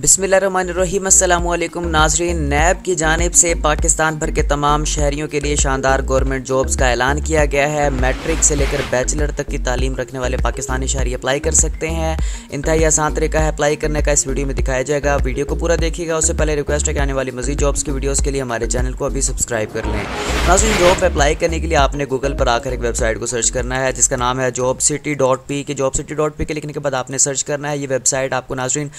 बिसमीम नाजरीन नैब की जानब से पाकिस्तान भर के तमाम शहरीों के लिए शानदार गवर्नमेंट जॉब्स का ऐलान किया गया है मैट्रिक से लेकर बैचलर तक की तालीम रखने वाले पाकिस्तानी शहरी अप्लाई कर सकते हैं इंतहाई आसान तरीका है अप्लाई करने का इस वीडियो में दिखाया जाएगा वीडियो को पूरा देखिएगा उससे पहले रिक्वेस्ट है कि आने वाली मजीद जॉब्स की वीडियोज़ के लिए हमारे चैनल को अभी सब्सक्राइब कर लें नाजरीन जॉब अप्लाई करने के लिए आपने गूगल पर आकर एक वेबसाइट को सर्च करना है जिसका नाम है job city dot P K job city dot P K लिखने के बाद आपने सर्च करना है ये वेबसाइट आपको नाजरीन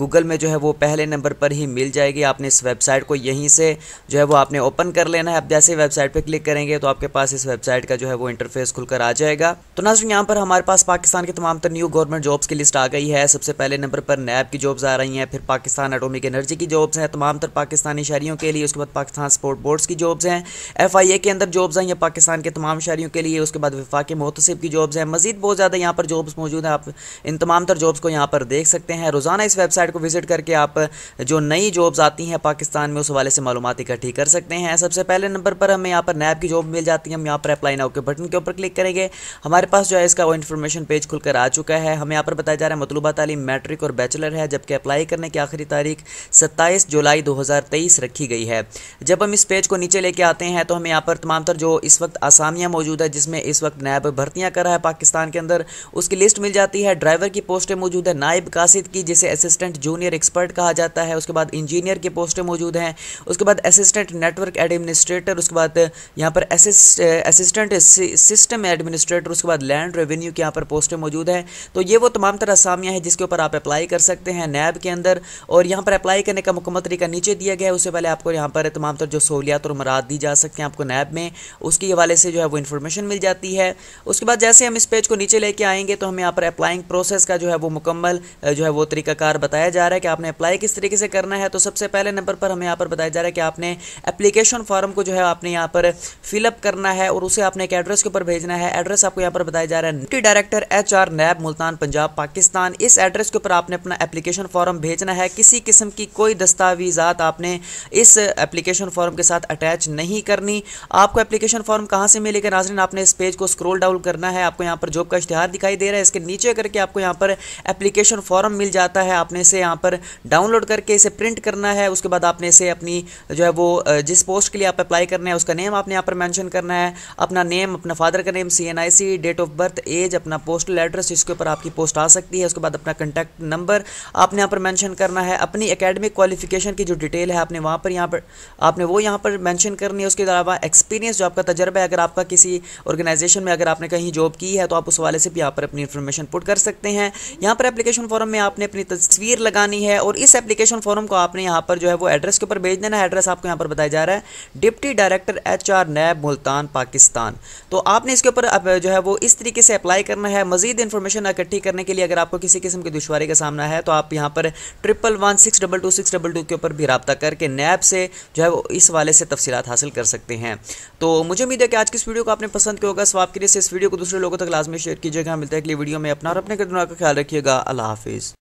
गूगल में जो है वो पहले नंबर पर ही मिल जाएगी आपने इस वेबसाइट को यहीं से जो है वो आपने ओपन कर लेना है आप जैसे वेबसाइट पर क्लिक करेंगे तो आपके पास इस वेबसाइट का जो है वो इंटरफेस खुलकर आ जाएगा तो नाजन यहाँ पर हमारे पास पाकिस्तान के तमाम तर न्यू गवर्नमेंट जॉब्स की लिस्ट आ गई है सबसे पहले नंबर पर नैब की जॉब्स आ रही हैं फिर पाकिस्तान एटोमिक एनर्जी की जॉब्स हैं तमाम तर पाकिस्तानी शहरीों के लिए उसके बाद पाकिस्तान स्पोर्ट बोर्ड्स की जॉब्स हैं एफ के अंदर जॉब्स हैं या पाकिस्तान के तमाम शहरीों के लिए उसके बाद विफाक मोहतसिब की जॉब्स हैं मजीद बहुत ज़्यादा यहाँ पर जॉब्स मौजूद हैं आप इन तमाम तर जॉब्स को यहाँ पर देख सकते हैं रोज़ाना इस वेबसाइट को विजिट विजिट करके आप जो नई जॉब्स आती हैं पाकिस्तान में उस हवाले से मालूम इकट्ठी कर सकते हैं सबसे पहले नंबर पर हमें यहाँ पर नैब की जॉब मिल जाती है हम यहाँ पर अप्लाई नाउ के बटन के ऊपर क्लिक करेंगे हमारे पास जो है इसका वो इन्फॉर्मेशन पेज खुलकर आ चुका है हमें यहाँ पर बताया जा रहा है मतलूबा तालीम मैट्रिक और बैचलर है जबकि अप्लाई करने की आखिरी तारीख सत्ताईस जुलाई दो रखी गई है जब हम इस पेज को नीचे लेके आते हैं तो हमें यहाँ पर तमाम तर जो इस वक्त आसामियाँ मौजूद है जिसमें इस वक्त नैब भर्तियाँ कर रहा है पाकिस्तान के अंदर उसकी लिस्ट मिल जाती है ड्राइवर की पोस्टें मौजूद है नायब कासिद की जिसे असिस्टेंट जूनियर जूनियर एक्सपर्ट कहा जाता है उसके बाद इंजीनियर के पोस्टें मौजूद हैं उसके बाद असिस्टेंट नेटवर्क एडमिनिस्ट्रेटर उसके बाद यहाँ पर असिस्टेंट सिस्टम एडमिनिस्ट्रेटर उसके बाद लैंड रेवेन्यू के यहाँ पर पोस्टें मौजूद हैं तो ये वो तमाम तरह सामियाँ हैं जिसके ऊपर आप अप्लाई कर सकते हैं नैब के अंदर और यहाँ पर अप्लाई करने का मुकम्मल तरीका नीचे दिया गया है उससे पहले आपको यहाँ पर तमाम तरह जो सहूलियात और मराद दी जा सकती हैं आपको नैब में उसके हवाले से जो है वो इन्फॉर्मेशन मिल जाती है उसके बाद जैसे हम इस पेज को नीचे लेके आएंगे तो हम यहाँ पर अप्लाइंग प्रोसेस का जो है वो मुकम्मल जो है वो तरीकाकार बताया जा रहा है कि आपने अप्लाई किस तरीके से करना है तो सबसे पहले नंबर पर हमें यहाँ पर बताया जा रहा है कि आपने एप्लीकेशन फॉर्म को जो है आपने यहाँ पर फिलअप करना है और उसे आपने एक एड्रेस के ऊपर भेजना है एड्रेस आपको यहाँ पर बताया जा रहा है deputy director H R NAB Multan Punjab Pakistan इस एड्रेस के ऊपर आपने अपना एप्लीकेशन फॉर्म भेजना है किसी किस्म की कोई दस्तावेजात आपने इस एप्लीकेशन फॉर्म के साथ अटैच नहीं करनी आपको एप्लीकेशन फॉर्म कहाँ से मिलेगा नाजरन आपने इस पेज को स्क्रोल डाउन करना है आपको यहाँ पर जॉब का इश्तहार दिखाई दे रहा है इसके नीचे करके आपको यहाँ पर एप्लीकेशन फॉर्म मिल जाता है आपने इसे यहाँ पर डाउनलोड करके इसे प्रिंट करना है उसके बाद आपने इसे अपनी जो है वो जिस पोस्ट के लिए आप अप्लाई करना है उसका नेम आपने यहाँ पर मैंशन करना है अपना नेम अपना फादर का नेम सी डेट ऑफ बर्थ एज अपना पोस्टल एड्रेस इसके ऊपर आपकी पोस्ट आ सकती है उसके बाद अपना कंटैक्ट नंबर आपने यहाँ पर मैंशन करना है अपनी अकेडमिक क्वालिफिकेशन की जो डिटेल है आपने वहाँ पर यहाँ पर आपने वो यहाँ पर मैंशन करनी है उसके अलावा एक्सपीरियंस जो आपका तजर्बा है अगर आपका किसी ऑर्गेनाइजेशन में अगर आपने कहीं जॉब की है तो आप उस वाले से भी यहाँ पर अपनी इन्फॉर्मेशन पुट कर सकते हैं यहाँ पर एप्लीकेशन फॉर्म में आपने अपनी तस्वीर लगानी करवानी है और इस एप्लीकेशन फॉर्म को आपने यहाँ पर जो है वो एड्रेस के ऊपर भेज देना है एड्रेस आपको यहाँ पर बताया जा रहा है deputy director H R NAB Multan Pakistan तो आपने इसके ऊपर जो है वो इस तरीके से अप्लाई करना है मजीद इन्फॉर्मेशन इकट्ठी करने के लिए अगर आपको किसी किस्म की दुशारी का सामना है तो आप यहाँ पर triple one six double two six double two के ऊपर भी रबा करके नैब से जो है वो इस वाले से तफसीत हासिल कर सकते हैं तो मुझे उम्मीद है कि आज की इस वीडियो को आपने पसंद किया होगा सो आपके लिए इस वीडियो को दूसरे लोगों तक लाजमी शेयर कीजिएगा मिलते हैं अगली वीडियो में अपना और अपने घर का ख्याल रखिएगा अल्लाह हाफिज़